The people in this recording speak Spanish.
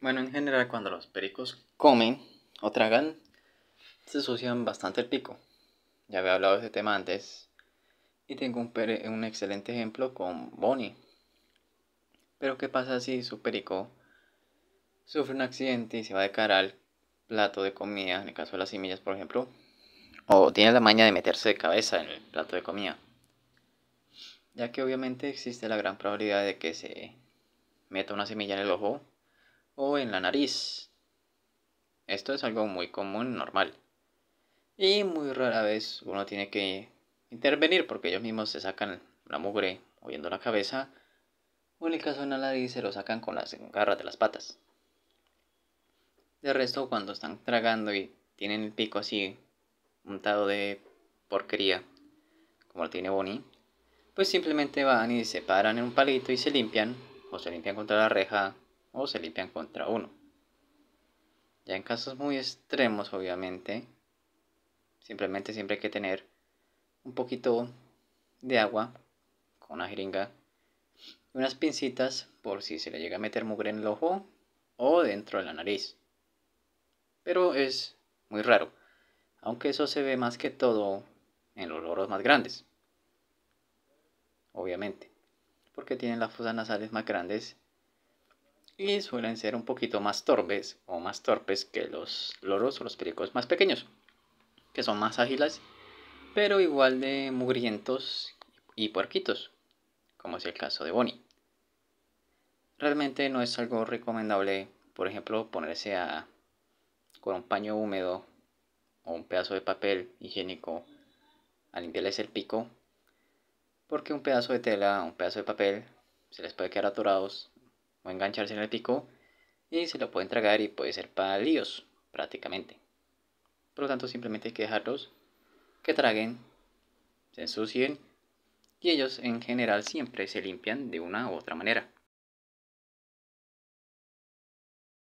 Bueno, en general cuando los pericos comen o tragan, se sucian bastante el pico. Ya había hablado de ese tema antes y tengo un, un excelente ejemplo con Bonnie. Pero ¿qué pasa si su perico sufre un accidente y se va de cara al plato de comida, en el caso de las semillas por ejemplo, o tiene la maña de meterse de cabeza en el plato de comida? Ya que obviamente existe la gran probabilidad de que se meta una semilla en el ojo o en la nariz. Esto es algo muy común, normal. Y muy rara vez uno tiene que intervenir porque ellos mismos se sacan la mugre moviendo la cabeza o en el caso de la nariz se lo sacan con las garras de las patas. De resto, cuando están tragando y tienen el pico así untado de porquería, como lo tiene Bonnie, pues simplemente van y se paran en un palito y se limpian, o se limpian contra la reja o se limpian contra uno. Ya en casos muy extremos, obviamente, simplemente siempre hay que tener un poquito de agua con una jeringa y unas pincitas por si se le llega a meter mugre en el ojo o dentro de la nariz. Pero es muy raro, aunque eso se ve más que todo en los loros más grandes. Obviamente, porque tienen las fosas nasales más grandes y suelen ser un poquito más torpes o más torpes que los loros o los pericos más pequeños, que son más ágiles, pero igual de mugrientos y puerquitos, como es el caso de Bonnie. Realmente no es algo recomendable, por ejemplo, ponerse a, con un paño húmedo o un pedazo de papel higiénico a limpiarles el pico, porque un pedazo de tela, un pedazo de papel, se les puede quedar atorados o engancharse en el pico y se lo pueden tragar y puede ser para líos prácticamente. Por lo tanto, simplemente hay que dejarlos que traguen, se ensucien y ellos en general siempre se limpian de una u otra manera.